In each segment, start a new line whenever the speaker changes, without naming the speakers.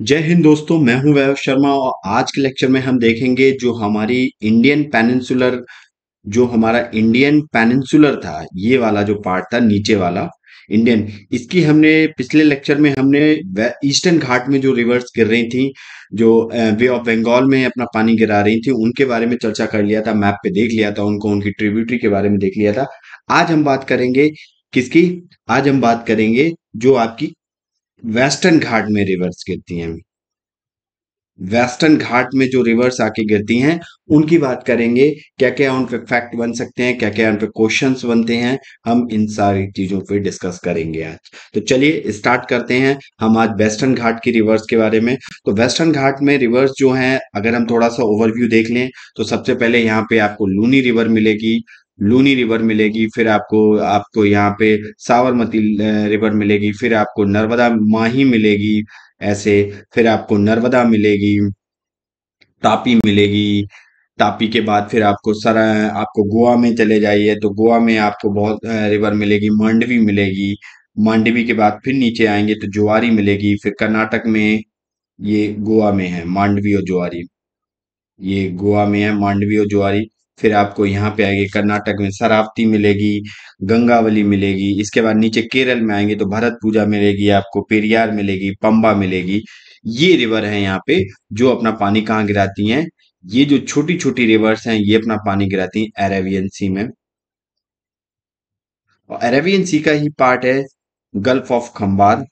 जय हिंद दोस्तों मैं हूं वैभव शर्मा और आज के लेक्चर में हम देखेंगे जो हमारी इंडियन पेनिनसुलर जो हमारा इंडियन पेनिनसुलर था ये वाला जो पार्ट था नीचे वाला इंडियन इसकी हमने पिछले लेक्चर में हमने ईस्टर्न घाट में जो रिवर्स गिर रही थी जो वे ऑफ बंगाल में अपना पानी गिरा रही थी उनके बारे में चर्चा कर लिया था मैप पे देख लिया था उनको उनकी ट्रिब्यूटरी के बारे में देख लिया था आज हम बात करेंगे किसकी आज हम बात करेंगे जो आपकी वेस्टर्न घाट में रिवर्स गिरती हैं वेस्टर्न घाट में जो रिवर्स आके गिरती हैं उनकी बात करेंगे क्या क्या उन पे फैक्ट बन सकते हैं क्या क्या उन पे क्वेश्चन बनते हैं हम इन सारी चीजों पे डिस्कस करेंगे आज तो चलिए स्टार्ट करते हैं हम आज वेस्टर्न घाट की रिवर्स के बारे में तो वेस्टर्न घाट में रिवर्स जो है अगर हम थोड़ा सा ओवरव्यू देख लें तो सबसे पहले यहाँ पे आपको लूनी रिवर मिलेगी लूनी रिवर मिलेगी फिर आपको आपको यहाँ पे सावरमती रिवर मिलेगी फिर आपको नर्मदा माही मिलेगी ऐसे फिर आपको नर्मदा मिलेगी तापी मिलेगी तापी के बाद फिर आपको सर आपको गोवा में चले जाइए तो गोवा में आपको बहुत रिवर मिलेगी मांडवी मिलेगी मांडवी के बाद फिर नीचे आएंगे तो जुआरी मिलेगी फिर कर्नाटक में ये गोवा में है मांडवी और जुआरी ये गोवा में है मांडवी और जुआरी फिर आपको यहाँ पे आएंगे कर्नाटक में शरावती मिलेगी गंगावली मिलेगी इसके बाद नीचे केरल में आएंगे तो भरत पूजा मिलेगी आपको पेरियार मिलेगी पंबा मिलेगी ये रिवर है यहाँ पे जो अपना पानी कहाँ गिराती हैं ये जो छोटी छोटी रिवर्स हैं ये अपना पानी गिराती हैं अरेबियन सी में और अरेबियन सी का ही पार्ट है गल्फ ऑफ खम्बार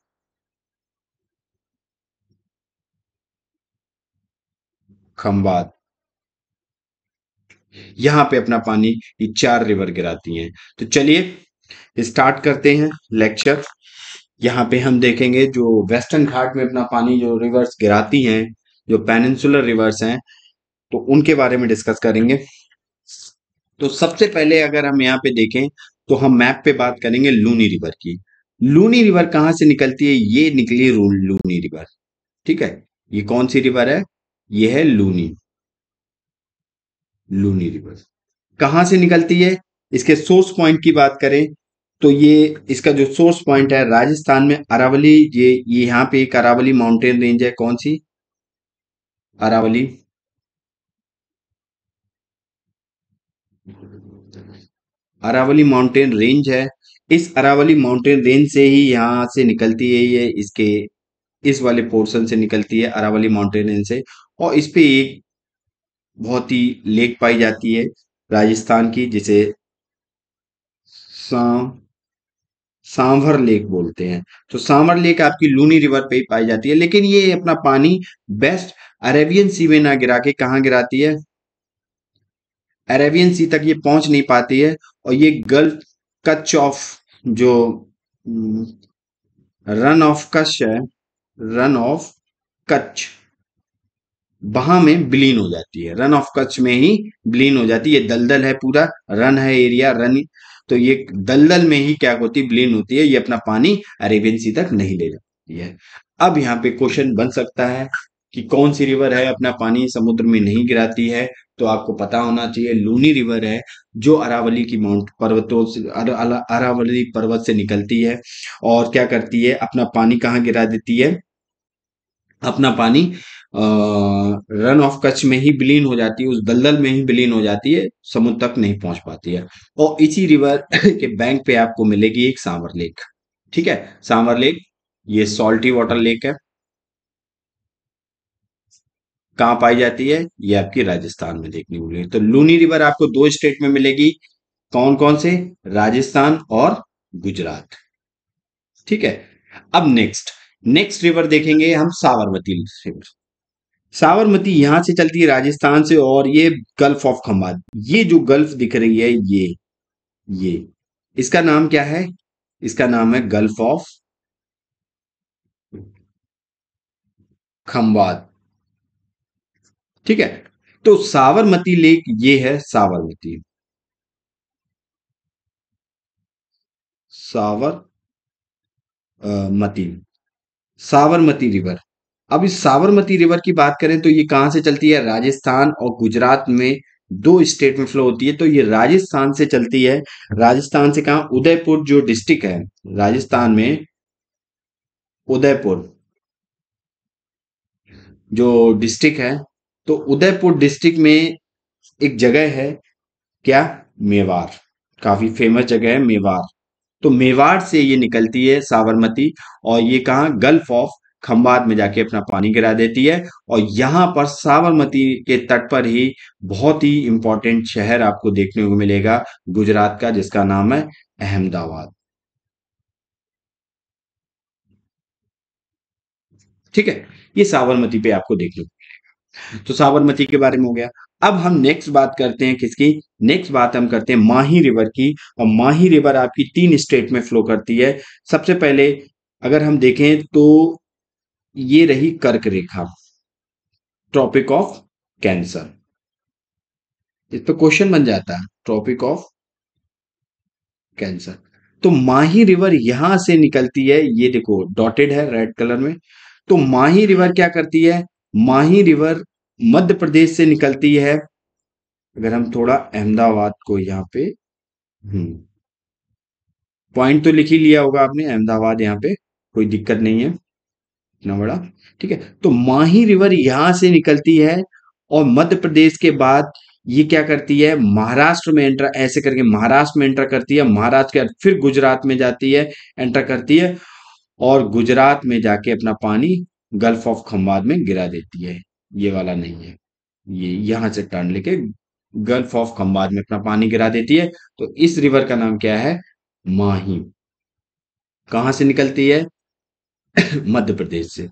खम्बार यहां पे अपना पानी ये चार रिवर गिराती हैं तो चलिए स्टार्ट करते हैं लेक्चर यहाँ पे हम देखेंगे जो वेस्टर्न घाट में अपना पानी जो रिवर्स गिराती हैं जो पेनिनसुलर रिवर्स हैं तो उनके बारे में डिस्कस करेंगे तो सबसे पहले अगर हम यहाँ पे देखें तो हम मैप पे बात करेंगे लूनी रिवर की लूनी रिवर कहाँ से निकलती है ये निकली लूनी रिवर ठीक है ये कौन सी रिवर है ये है लूनी लूनी रिवर कहां से निकलती है इसके सोर्स पॉइंट की बात करें तो ये इसका जो सोर्स पॉइंट है राजस्थान में अरावली ये ये यहाँ पे एक अरावली माउंटेन रेंज है कौन सी अरावली अरावली माउंटेन रेंज है इस अरावली माउंटेन रेंज से ही यहाँ से निकलती है ये इसके इस वाले पोर्शन से निकलती है अरावली माउंटेन रेंज से और इस पे एक बहुत ही लेक पाई जाती है राजस्थान की जिसे सां सांवर लेक बोलते हैं तो सांवर लेक आपकी लूनी रिवर पे ही पाई जाती है लेकिन ये अपना पानी बेस्ट अरेबियन सी में ना गिरा के कहाँ गिराती है अरेबियन सी तक ये पहुंच नहीं पाती है और ये गल्फ कच ऑफ जो रन ऑफ कच है रन ऑफ कच्छ बहा में ब्लीन हो जाती है रन ऑफ कच्छ में ही ब्लीन हो जाती है ये दलदल है पूरा रन है एरिया रन तो ये दलदल में ही क्या होती है विलीन होती है ये अपना पानी अरेबियन सी तक नहीं ले जाती है अब यहाँ पे क्वेश्चन बन सकता है कि कौन सी रिवर है अपना पानी समुद्र में नहीं गिराती है तो आपको पता होना चाहिए लूनी रिवर है जो अरावली की माउंट पर्वतों से अरावली पर्वत से निकलती है और क्या करती है अपना पानी कहाँ गिरा देती है अपना पानी रन ऑफ कच्छ में ही विलीन हो जाती है उस दलदल में ही विलीन हो जाती है समुद्र तक नहीं पहुंच पाती है और इसी रिवर के बैंक पे आपको मिलेगी एक सांवर लेक ठीक है सांवर लेक ये सॉल्टी वाटर लेक है कहां पाई जाती है ये आपकी राजस्थान में देखने को मिलेगी तो लूनी रिवर आपको दो स्टेट में मिलेगी कौन कौन से राजस्थान और गुजरात ठीक है अब नेक्स्ट नेक्स्ट रिवर देखेंगे हम साबरमती रिवर साबरमती यहाँ से चलती है राजस्थान से और ये गल्फ ऑफ खम्बाद ये जो गल्फ दिख रही है ये ये इसका नाम क्या है इसका नाम है गल्फ ऑफ खम्बाद ठीक है तो साबरमती लेक ये है साबरमती सावर मती साबरमती रिवर अब इस साबरमती रिवर की बात करें तो ये कहां से चलती है राजस्थान और गुजरात में दो स्टेट में फ्लो होती है तो ये राजस्थान से चलती है राजस्थान से कहा उदयपुर जो डिस्ट्रिक्ट है राजस्थान में उदयपुर जो डिस्ट्रिक्ट है तो उदयपुर डिस्ट्रिक्ट में एक जगह है क्या मेवाड़ काफी फेमस जगह है मेवाड़ तो मेवाड़ से ये निकलती है साबरमती और ये कहा गल्फ ऑफ खम्बात में जाके अपना पानी गिरा देती है और यहाँ पर साबरमती के तट पर ही बहुत ही इंपॉर्टेंट शहर आपको देखने को मिलेगा गुजरात का जिसका नाम है अहमदाबाद ठीक है ये साबरमती पे आपको देखने को मिलेगा तो साबरमती के बारे में हो गया अब हम नेक्स्ट बात करते हैं किसकी नेक्स्ट बात हम करते हैं माही रिवर की और माही रिवर आपकी तीन स्टेट में फ्लो करती है सबसे पहले अगर हम देखें तो ये रही कर्क रेखा ट्रॉपिक ऑफ कैंसर इस पर क्वेश्चन बन जाता है ट्रॉपिक ऑफ कैंसर तो माही रिवर यहां से निकलती है ये देखो डॉटेड है रेड कलर में तो माही रिवर क्या करती है माही रिवर मध्य प्रदेश से निकलती है अगर हम थोड़ा अहमदाबाद को यहाँ पे पॉइंट हम्म, तो लिख ही लिया होगा आपने अहमदाबाद यहाँ पे कोई दिक्कत नहीं है इतना बड़ा ठीक है तो माही रिवर यहां से निकलती है और मध्य प्रदेश के बाद ये क्या करती है महाराष्ट्र में एंटर ऐसे करके महाराष्ट्र में एंटर करती है महाराष्ट्र के फिर गुजरात में जाती है एंटर करती है और गुजरात में जाके अपना पानी गल्फ ऑफ खम्बाद में गिरा देती है ये वाला नहीं है ये यहां से टर्न लेके गल्फ ऑफ खम्बाद में अपना पानी गिरा देती है तो इस रिवर का नाम क्या है माही कहां से निकलती है मध्य प्रदेश से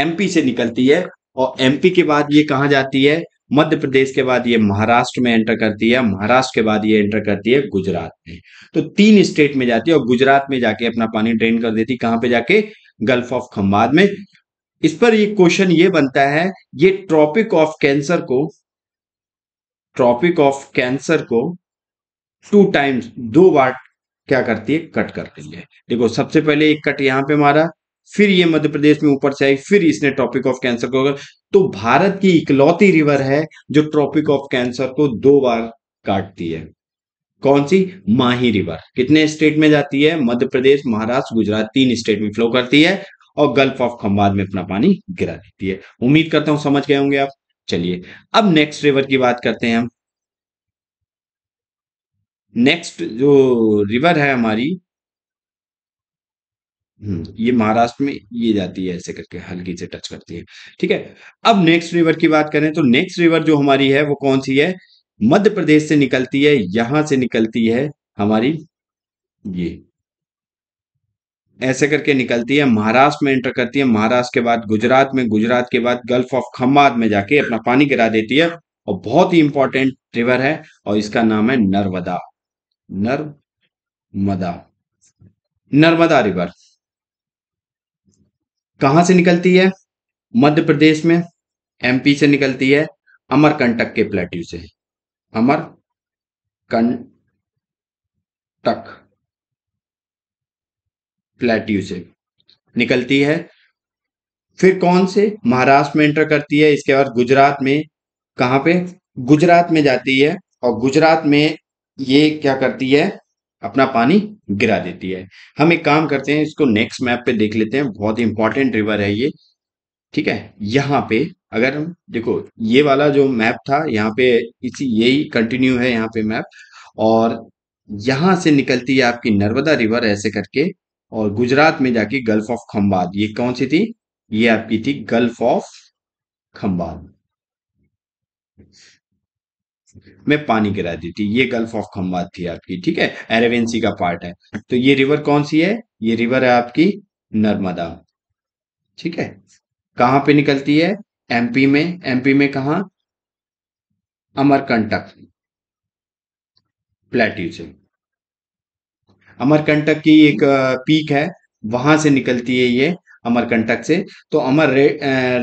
एमपी से निकलती है और एमपी के बाद ये कहा जाती है मध्य प्रदेश के बाद ये महाराष्ट्र में एंटर करती है महाराष्ट्र के बाद ये एंटर करती है गुजरात में तो तीन स्टेट में जाती है और गुजरात में जाके अपना पानी ड्रेन कर देती कहां पे जाके गल्फ ऑफ खम्बाद में इस पर ये क्वेश्चन ये बनता है ये ट्रॉपिक ऑफ कैंसर को ट्रॉपिक ऑफ कैंसर को टू टाइम्स दो बार क्या करती है कट करती है देखो सबसे पहले एक कट यहां पे मारा फिर ये मध्य प्रदेश में ऊपर से आई फिर इसने ट्रॉपिक ऑफ कैंसर को तो भारत की इकलौती रिवर है जो ट्रॉपिक ऑफ कैंसर को दो बार काटती है कौन सी माही रिवर कितने स्टेट में जाती है मध्य प्रदेश महाराष्ट्र गुजरात तीन स्टेट में फ्लो करती है और गल्फ ऑफ खम्बाद में अपना पानी गिरा देती है उम्मीद करता हूं समझ गए होंगे आप चलिए अब नेक्स्ट रिवर की बात करते हैं हम नेक्स्ट जो रिवर है हमारी हम्म। ये महाराष्ट्र में ये जाती है ऐसे करके हल्की से टच करती है ठीक है अब नेक्स्ट रिवर की बात करें तो नेक्स्ट रिवर जो हमारी है वो कौन सी है मध्य प्रदेश से निकलती है यहां से निकलती है हमारी ये ऐसे करके निकलती है महाराष्ट्र में एंटर करती है महाराष्ट्र के बाद गुजरात में गुजरात के बाद गल्फ ऑफ खम्बाद में जाके अपना पानी गिरा देती है और बहुत ही इंपॉर्टेंट रिवर है और इसका नाम है नर्मदा नर्मदा नर्मदा रिवर कहाँ से निकलती है मध्य प्रदेश में एमपी से निकलती है अमरकंटक के प्लेट्यू से अमर कंटक प्लेट्यू से निकलती है फिर कौन से महाराष्ट्र में एंटर करती है इसके बाद गुजरात में कहाँ पे गुजरात में जाती है और गुजरात में ये क्या करती है अपना पानी गिरा देती है हम एक काम करते हैं इसको नेक्स्ट मैप पे देख लेते हैं बहुत ही इंपॉर्टेंट रिवर है ये ठीक है यहाँ पे अगर हम देखो ये वाला जो मैप था यहाँ पे इसी यही कंटिन्यू है यहाँ पे मैप और यहां से निकलती है आपकी नर्मदा रिवर ऐसे करके और गुजरात में जाके गल्फ ऑफ खम्बाद ये कौन सी थी ये आपकी थी गल्फ ऑफ खम्बाद में पानी गिरा दी थी ये गल्फ ऑफ खम्बात थी आपकी ठीक है एरेवेंसी का पार्ट है तो ये रिवर कौन सी है ये रिवर है आपकी नर्मदा ठीक है कहां पे निकलती है एमपी में एमपी में कहा अमरकंटक प्लेट्यू से अमरकंटक की एक पीक है वहां से निकलती है ये अमरकंटक से तो अमर रे,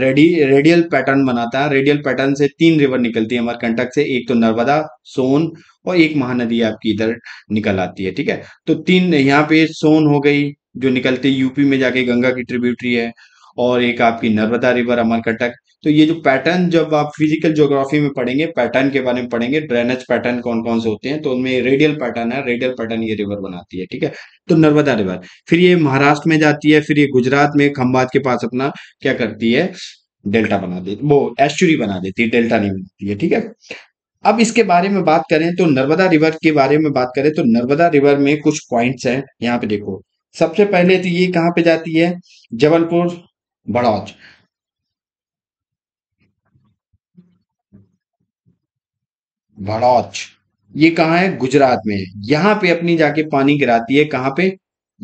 रेडी रेडियल पैटर्न बनाता है रेडियल पैटर्न से तीन रिवर निकलती है अमरकंटक से एक तो नर्मदा सोन और एक महानदी आपकी इधर निकल आती है ठीक है तो तीन यहाँ पे सोन हो गई जो निकलती यूपी में जाके गंगा की ट्रिब्यूटरी है और एक आपकी नर्मदा रिवर अमरकंटक तो ये जो पैटर्न जब आप फिजिकल ज्योग्राफी में पढ़ेंगे पैटर्न के बारे में पढ़ेंगे ड्रेनेज पैटर्न कौन कौन से होते हैं तो उनमें रेडियल पैटर्न है रेडियल पैटर्न ये रिवर बनाती है ठीक है तो नर्मदा रिवर फिर ये महाराष्ट्र में जाती है फिर ये गुजरात में खंबाद के पास अपना क्या करती है डेल्टा बना देती वो एस्चुरी बना देती है डेल्टा नहीं बनाती है ठीक है अब इसके बारे में बात करें तो नर्मदा रिवर के बारे में बात करें तो नर्मदा रिवर में कुछ पॉइंट्स हैं यहाँ पे देखो सबसे पहले तो ये कहाँ पे जाती है जबलपुर बड़ौच भड़ौच ये कहाँ है गुजरात में यहां पे अपनी जाके पानी गिराती है कहाँ पे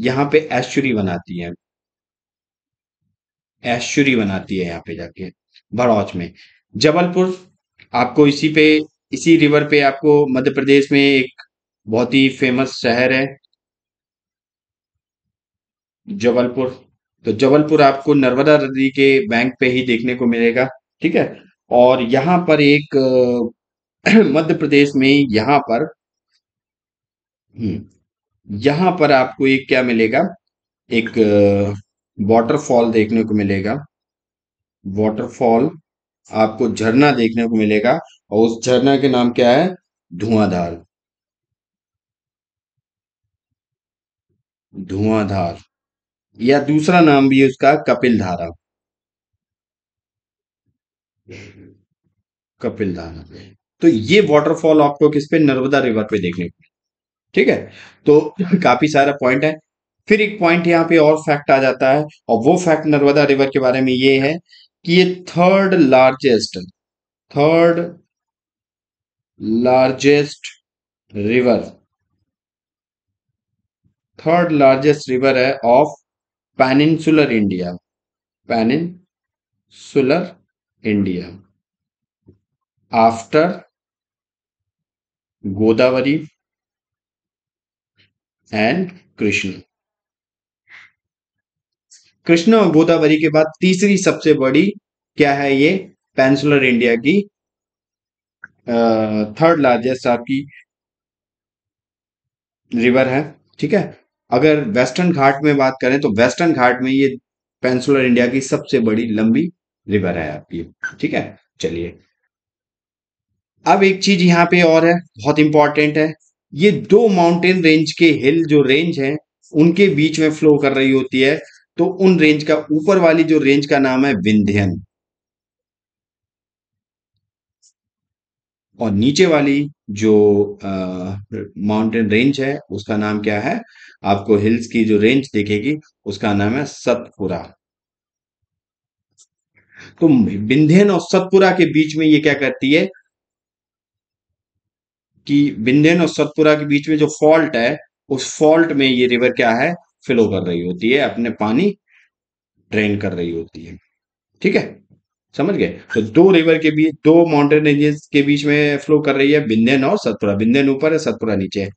यहां पे ऐश्वरी बनाती है ऐश्वरी बनाती है यहाँ पे जाके भड़ौच में जबलपुर आपको इसी पे इसी रिवर पे आपको मध्य प्रदेश में एक बहुत ही फेमस शहर है जबलपुर तो जबलपुर आपको नर्मदा नदी के बैंक पे ही देखने को मिलेगा ठीक है और यहां पर एक मध्य प्रदेश में यहां पर हम्म, यहां पर आपको एक क्या मिलेगा एक वॉटरफॉल देखने को मिलेगा वॉटरफॉल आपको झरना देखने को मिलेगा और उस झरना के नाम क्या है धुआंधार धुआंधार या दूसरा नाम भी है उसका कपिल धारा कपिल धारा तो ये वाटरफॉल आपको किस पे नर्मदा रिवर पे देखने को ठीक है तो काफी सारा पॉइंट है फिर एक पॉइंट यहाँ पे और फैक्ट आ जाता है और वो फैक्ट नर्मदा रिवर के बारे में ये है कि ये third largest third largest river third largest river है of peninsular India peninsular India after Godavari, and Krishna Krishna और गोदावरी के बाद तीसरी सबसे बड़ी क्या है ये पेंसुलर इंडिया की थर्ड लार्जेस्ट आपकी रिवर है ठीक है अगर वेस्टर्न घाट में बात करें तो वेस्टर्न घाट में ये पेंसुलर इंडिया की सबसे बड़ी लंबी रिवर है आपकी ठीक है चलिए अब एक चीज यहाँ पे और है बहुत इंपॉर्टेंट है ये दो माउंटेन रेंज के हिल जो रेंज है उनके बीच में फ्लो कर रही होती है तो उन रेंज का ऊपर वाली जो रेंज का नाम है विंध्यन और नीचे वाली जो माउंटेन रेंज है उसका नाम क्या है आपको हिल्स की जो रेंज देखेगी उसका नाम है सतपुरा तो विंध्यन और सतपुरा के बीच में ये क्या करती है कि बिंदेन और सतपुरा के बीच में जो फॉल्ट है उस फॉल्ट में ये रिवर क्या है फ्लो कर रही होती है अपने पानी ड्रेन कर रही होती है ठीक है समझ गए तो दो रिवर के बीच दो माउंटेन रेंजेस के बीच में फ्लो कर रही है बिंदेन और सतपुरा बिंदेन ऊपर है सतपुरा नीचे है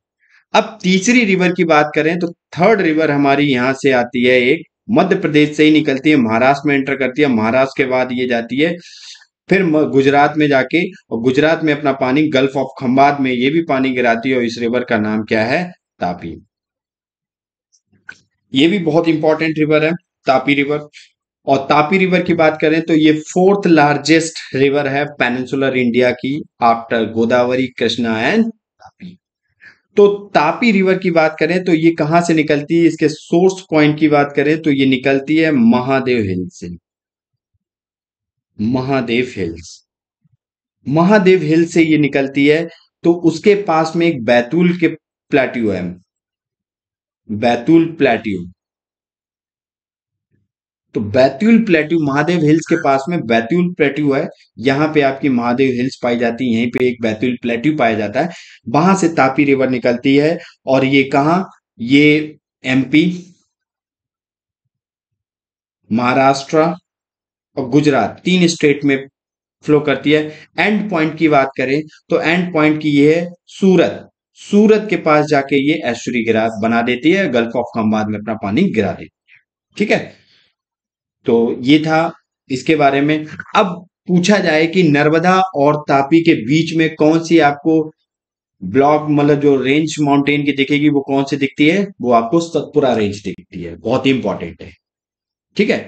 अब तीसरी रिवर की बात करें तो थर्ड रिवर हमारी यहाँ से आती है एक मध्य प्रदेश से ही निकलती है महाराष्ट्र में एंटर करती है महाराष्ट्र के बाद ये जाती है फिर गुजरात में जाके और गुजरात में अपना पानी गल्फ ऑफ खम्बाद में ये भी पानी गिराती है और इस रिवर का नाम क्या है तापी ये भी बहुत इंपॉर्टेंट रिवर है तापी रिवर और तापी रिवर की बात करें तो ये फोर्थ लार्जेस्ट रिवर है पेनिनसुलर इंडिया की आफ्टर गोदावरी कृष्णा एंड तापी तो तापी रिवर की बात करें तो ये कहां से निकलती है इसके सोर्स पॉइंट की बात करें तो ये निकलती है महादेव हिल से महादेव हिल्स महादेव हिल से ये निकलती है तो उसके पास में एक बैतूल के प्लेट्यू है बैतूल प्लेट्यू तो बैतूल प्लेट्यू महादेव हिल्स के पास में बैतूल प्लेट्यू है यहां पे आपकी महादेव हिल्स पाई जाती है यहीं पे एक बैतूल प्लेट्यू पाया जाता है वहां से तापी रिवर निकलती है और ये कहा ये एमपी महाराष्ट्र और गुजरात तीन स्टेट में फ्लो करती है एंड पॉइंट की बात करें तो एंड पॉइंट की ये है सूरत सूरत के पास जाके ये ऐश्वर्य गिरा बना देती है गल्फ ऑफ खम्बाद में अपना पानी गिरा देती है ठीक है तो ये था इसके बारे में अब पूछा जाए कि नर्मदा और तापी के बीच में कौन सी आपको ब्लॉक मतलब जो रेंज माउंटेन की दिखेगी वो कौन सी दिखती है वो आपको सतपुरा रेंज दिखती है बहुत इंपॉर्टेंट है ठीक है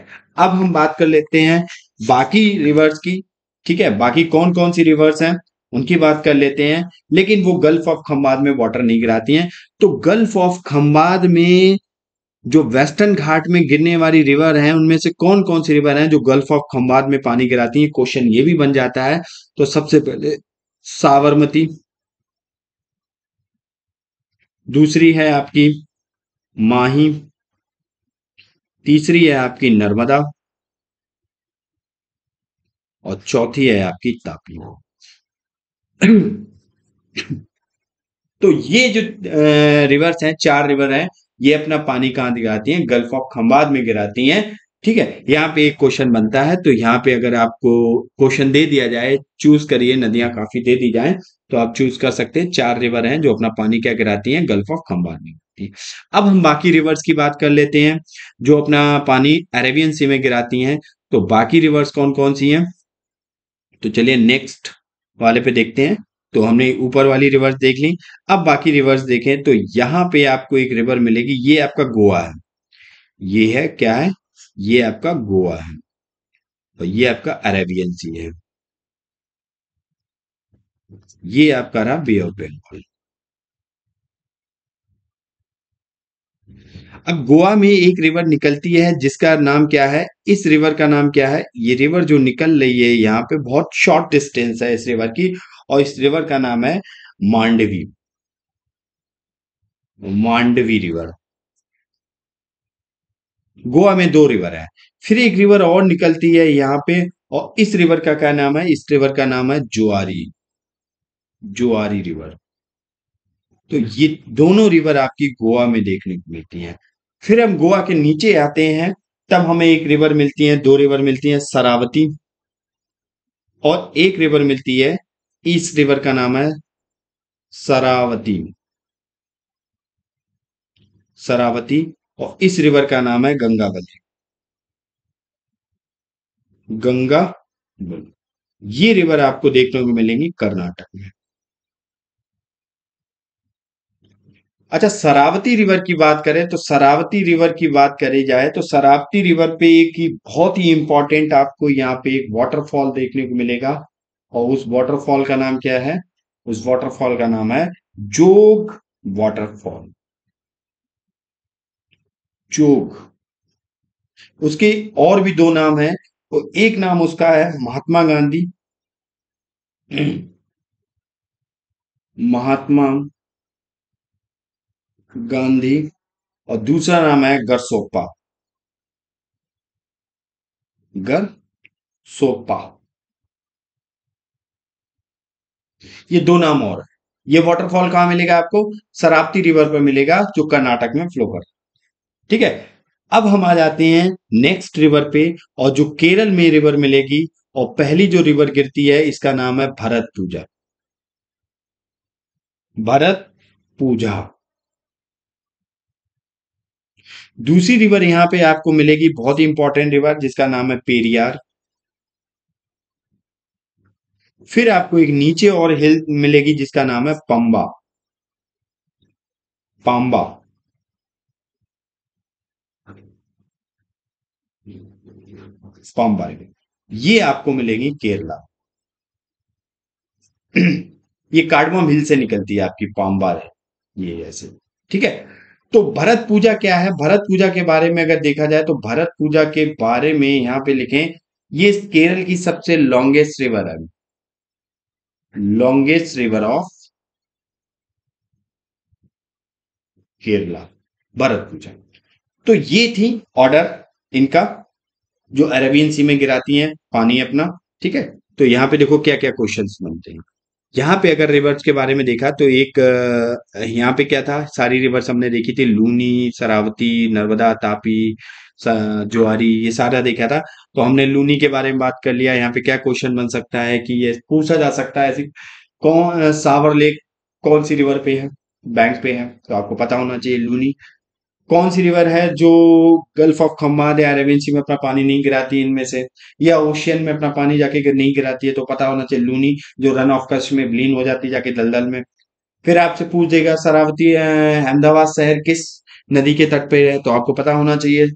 अब हम बात कर लेते हैं बाकी रिवर्स की ठीक है बाकी कौन कौन सी रिवर्स हैं उनकी बात कर लेते हैं लेकिन वो गल्फ ऑफ खम्बाद में वाटर नहीं गिराती हैं तो गल्फ ऑफ खम्बाद में जो वेस्टर्न घाट में गिरने वाली रिवर हैं उनमें से कौन कौन सी रिवर हैं जो गल्फ ऑफ खम्बाद में पानी गिराती हैं क्वेश्चन ये भी बन जाता है तो सबसे पहले साबरमती दूसरी है आपकी माही तीसरी है आपकी नर्मदा और चौथी है आपकी तापी तो ये जो रिवर्स हैं चार रिवर हैं ये अपना पानी कहां गिराती हैं गल्फ ऑफ खंबाद में गिराती हैं ठीक है यहाँ पे एक क्वेश्चन बनता है तो यहाँ पे अगर आपको क्वेश्चन दे दिया जाए चूज करिए नदियां काफी दे दी जाए तो आप चूज कर सकते हैं चार रिवर हैं जो अपना पानी क्या गिराती हैं गल्फ ऑफ खम्बार में गिराती अब हम बाकी रिवर्स की बात कर लेते हैं जो अपना पानी अरेबियन सी में गिराती हैं तो बाकी रिवर्स कौन कौन सी हैं तो चलिए नेक्स्ट वाले पे देखते हैं तो हमने ऊपर वाली रिवर्स देख ली अब बाकी रिवर्स देखें तो यहाँ पे आपको एक रिवर मिलेगी ये आपका गोवा है ये है क्या है ये आपका गोवा है और ये आपका अरेबियन सी है ये आपका रहा बे ऑफ बेंगाल अब गोवा में एक रिवर निकलती है जिसका नाम क्या है इस रिवर का नाम क्या है ये रिवर जो निकल रही है यहाँ पे बहुत शॉर्ट डिस्टेंस है इस रिवर की और इस रिवर का नाम है मांडवी मांडवी रिवर गोवा में दो रिवर है फिर एक रिवर और निकलती है यहाँ पे और इस रिवर का क्या नाम है इस रिवर का नाम है जुआरी जुआरी रिवर तो ये दोनों रिवर आपकी गोवा में देखने को मिलती हैं फिर हम गोवा के नीचे आते हैं तब हमें एक रिवर मिलती है दो रिवर मिलती है सरावती और एक रिवर मिलती है इस रिवर का नाम है सरावती सरावती और इस रिवर का नाम है गंगा गंगावली गंगा बल ये रिवर आपको देखने को मिलेंगी कर्नाटक में अच्छा सरावती रिवर की बात करें तो सरावती रिवर की बात करी जाए तो सरावती रिवर पे एक ही बहुत ही इंपॉर्टेंट आपको यहाँ पे एक वाटरफॉल देखने को मिलेगा और उस वाटरफॉल का नाम क्या है उस वाटरफॉल का नाम है जोग वाटरफॉल चोग उसके और भी दो नाम हैं तो एक नाम उसका है महात्मा गांधी महात्मा गांधी और दूसरा नाम है गरसोपा गर सोपा ये दो नाम और है ये वाटरफॉल कहां मिलेगा आपको सराप्ती रिवर पर मिलेगा जो कर्नाटक में फ्लो करता है ठीक है अब हम आ जाते हैं नेक्स्ट रिवर पे और जो केरल में रिवर मिलेगी और पहली जो रिवर गिरती है इसका नाम है भरत पूजा भरत पूजा दूसरी रिवर यहां पे आपको मिलेगी बहुत ही इंपॉर्टेंट रिवर जिसका नाम है पेरियार फिर आपको एक नीचे और हिल मिलेगी जिसका नाम है पंबा पांबा फॉर्म बार्गेनिंग ये आपको मिलेगी केरला ये कार्डमम हिल से निकलती है आपकी पाम्बार है ये ऐसे ठीक है तो भरत पूजा क्या है भरत पूजा के बारे में अगर देखा जाए तो भरत पूजा के बारे में यहां पे लिखें ये केरल की सबसे लॉन्गेस्ट रिवर है longest river of Kerala Bharathapuzha तो ये थी ऑर्डर इनका जो अरेबियन सी में गिराती हैं पानी अपना ठीक है तो यहाँ पे देखो क्या क्या क्वेश्चन बनते हैं यहाँ पे अगर रिवर्स के बारे में देखा तो एक यहाँ पे क्या था सारी रिवर्स हमने देखी थी लूनी सरावती नर्मदा तापी ज्वारी ये सारा देखा था तो हमने लूनी के बारे में बात कर लिया यहाँ पे क्या क्वेश्चन बन सकता है कि ये पूछा जा सकता है ऐसी कौन सावर लेक कौन सी रिवर पे है बैंक पे है तो आपको पता होना चाहिए लूनी कौन सी रिवर है जो गल्फ ऑफ खम्बाद या रेवेंसी में अपना पानी नहीं गिराती इनमें से या ओशियन में अपना पानी जाके नहीं गिराती है तो पता होना चाहिए लूनी जो रन ऑफ कच्छ में ब्लीन हो जाती है जाके दलदल में फिर आपसे पूछ देगा सरावती अहमदाबाद शहर किस नदी के तट पे है तो आपको पता होना चाहिए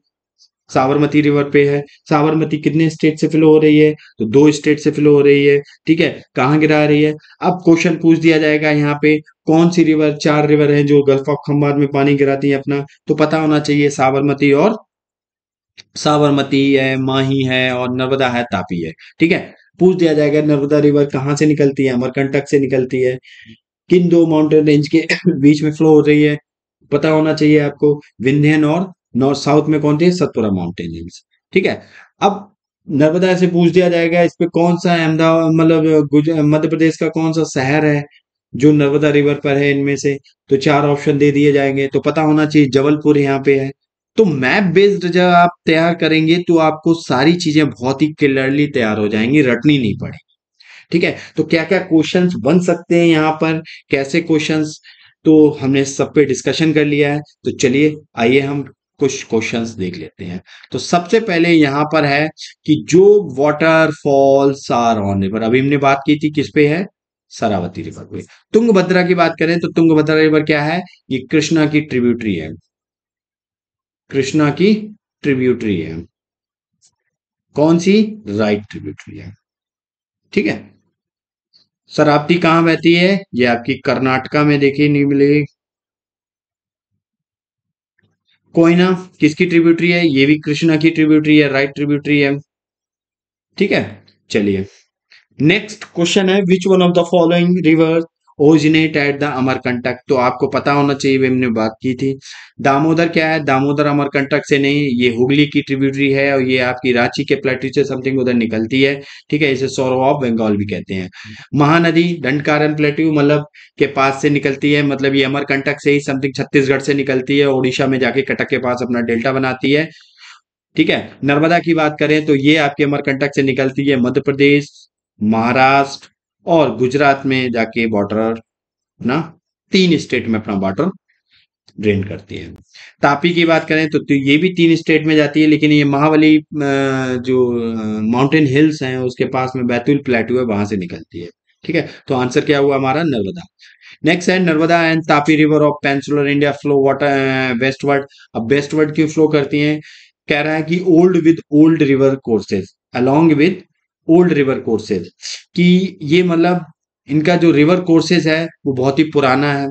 साबरमती रिवर पे है साबरमती कितने स्टेट से फ्लो हो रही है तो दो स्टेट से फ्लो हो रही है ठीक है कहाँ गिरा रही है अब क्वेश्चन पूछ दिया जाएगा यहाँ पे कौन सी रिवर चार रिवर है जो गल्फ ऑफ खम्बाद में पानी गिराती है अपना तो पता होना चाहिए साबरमती और साबरमती है माही है और नर्मदा है तापी है ठीक है पूछ दिया जाएगा नर्मदा रिवर कहाँ से निकलती है अमरकंटक से निकलती है किन दो माउंटेन रेंज के बीच में फ्लो हो रही है पता होना चाहिए आपको विंध्यन और नॉर्थ साउथ में कौन थी सतपुरा माउंटेन हिल्स ठीक है अब नर्मदा से पूछ दिया जाएगा इस पर कौन सा अहमदाबाद मतलब मध्य प्रदेश का कौन सा शहर है जो नर्मदा रिवर पर है इनमें से तो चार ऑप्शन दे दिए जाएंगे तो पता होना चाहिए जबलपुर यहाँ पे है तो मैप बेस्ड जब आप तैयार करेंगे तो आपको सारी चीजें बहुत ही क्लियरली तैयार हो जाएंगी रटनी नहीं पड़ेगी ठीक है तो क्या क्या क्वेश्चंस बन सकते हैं यहाँ पर कैसे क्वेश्चंस तो हमने सब पे डिस्कशन कर लिया है तो चलिए आइए हम कुछ क्वेश्चंस देख लेते हैं तो सबसे पहले यहां पर है कि जो water falls are on river अभी हमने बात की थी किस पे है सरावती रिवर पे तुंगभद्रा की बात करें तो तुंगभद्रा रिवर क्या है ये कृष्णा की ट्रिब्यूटरी है कृष्णा की ट्रिब्यूटरी है कौन सी राइट ट्रिब्यूटरी है ठीक है शराबती कहां बहती है ये आपकी कर्नाटका में देखी नहीं मिलेगी कोयना किसकी ट्रिब्यूटरी है ये भी कृष्णा की ट्रिब्यूटरी है राइट ट्रिब्यूटरी है ठीक है चलिए नेक्स्ट क्वेश्चन है which one of the following rivers originate at the Amarkantak तो आपको पता होना चाहिए वे हमने बात की थी दामोदर क्या है दामोदर अमरकंटक से नहीं ये हुगली की ट्रिब्यूटरी है और ये आपकी रांची के प्लेटू से समथिंग उधर निकलती है ठीक है इसे सौरव ऑफ बंगाल भी कहते हैं महानदी दंडकारन प्लेट्यू मतलब के पास से निकलती है मतलब ये अमरकंटक से ही समथिंग छत्तीसगढ़ से निकलती है ओडिशा में जाके कटक के पास अपना डेल्टा बनाती है ठीक है नर्मदा की बात करें तो ये आपके अमरकंटक से निकलती है मध्य प्रदेश महाराष्ट्र और गुजरात में जाके वाटर ना तीन स्टेट में अपना वाटर ड्रेन करती है तापी की बात करें तो, तो ये भी तीन स्टेट में जाती है लेकिन ये महावली जो माउंटेन हिल्स हैं उसके पास में बैतूल प्लेटू है वहां से निकलती है ठीक है तो आंसर क्या हुआ हमारा नर्मदा नेक्स्ट है Narmada and Tapi river of peninsular India flow water westward अब वेस्टवर्ड क्यों फ्लो करती है कह रहा है कि old with old river courses along with old river courses कि ये मतलब इनका जो रिवर कोर्सेज है वो बहुत ही पुराना है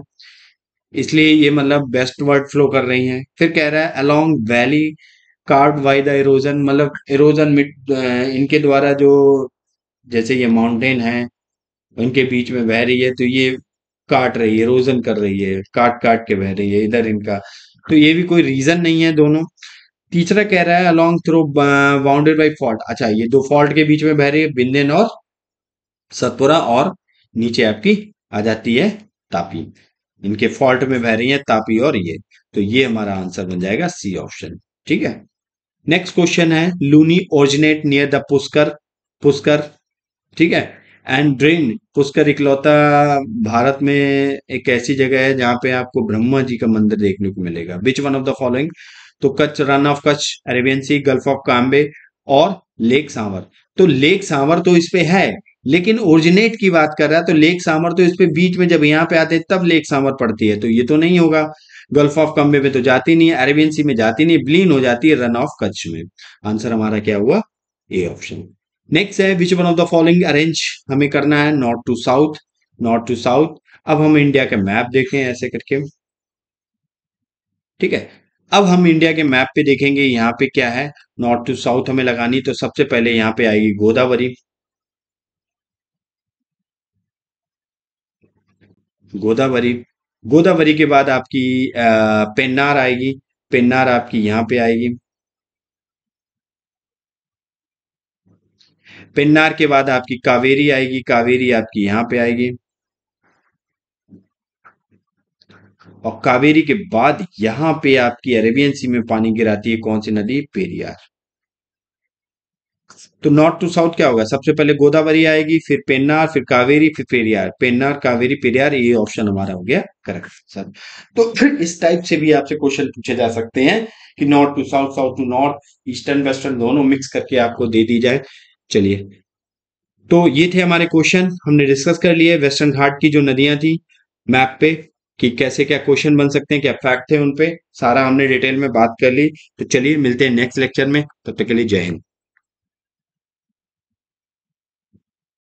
इसलिए ये मतलब बेस्ट वर्ड फ्लो कर रही हैं फिर कह रहा है along valley carved by the erosion मतलब इरोजन मिट इनके द्वारा जो जैसे ये माउंटेन है इनके बीच में बह रही है तो ये काट रही है इरोजन कर रही है काट काट के बह रही है इधर इनका तो ये भी कोई रीजन नहीं है दोनों तीसरा कह रहा है along trough bounded by fault अच्छा ये दो फॉल्ट के बीच में बह रही है बिंदेन और सतपुरा और नीचे आपकी आ जाती है तापी इनके फॉल्ट में बह रही है तापी और ये तो ये हमारा आंसर बन जाएगा सी ऑप्शन ठीक है नेक्स्ट क्वेश्चन है Luni originate near the Pushkar Pushkar ठीक है एंड ड्रेन पुष्कर इकलौता भारत में एक ऐसी जगह है जहां पे आपको ब्रह्मा जी का मंदिर देखने को मिलेगा which one of the following तो Kutch Rann of Kutch Arabian sea gulf of Cambay और लेक सांवर तो लेक सांवर तो इस पे है लेकिन ओरिजिनेट की बात कर रहा है तो लेक सांवर तो इस पे बीच में जब यहाँ पे आते हैं तब लेक सांवर पड़ती है तो ये तो नहीं होगा गल्फ ऑफ कम्बे में तो जाती नहीं है अरेबियन सी में जाती नहीं ब्लीन हो जाती है रन ऑफ कच्छ में आंसर हमारा क्या हुआ ए ऑप्शन नेक्स्ट है which one of the following arrange हमें करना है north to south north to south अब हम इंडिया का मैप देखें ऐसे करके ठीक है अब हम इंडिया के मैप पे देखेंगे यहाँ पे क्या है नॉर्थ टू साउथ हमें लगानी तो सबसे पहले यहाँ पे आएगी गोदावरी गोदावरी गोदावरी के बाद आपकी पेन्नार आएगी पेन्नार आपकी यहाँ पे आएगी पेन्नार के बाद आपकी कावेरी आएगी कावेरी आपकी यहाँ पे आएगी और कावेरी के बाद यहां पे आपकी अरेबियन सी में पानी गिराती है कौन सी नदी पेरियार तो नॉर्थ टू साउथ क्या होगा सबसे पहले गोदावरी आएगी फिर पेन्नार फिर कावेरी फिर पेरियार पेन्नार कावेरी पेरियार ये ऑप्शन हमारा हो गया करेक्ट सर तो फिर इस टाइप से भी आपसे क्वेश्चन पूछे जा सकते हैं कि north to south south to north eastern western दोनों मिक्स करके आपको दे दी जाए चलिए तो ये थे हमारे क्वेश्चन हमने डिस्कस कर लिए वेस्टर्न घाट की जो नदियां थी मैप पे कि कैसे क्या क्वेश्चन बन सकते हैं क्या फैक्ट थे उनपे सारा हमने डिटेल में बात कर ली तो चलिए मिलते हैं नेक्स्ट लेक्चर में तब तक के लिए जय हिंद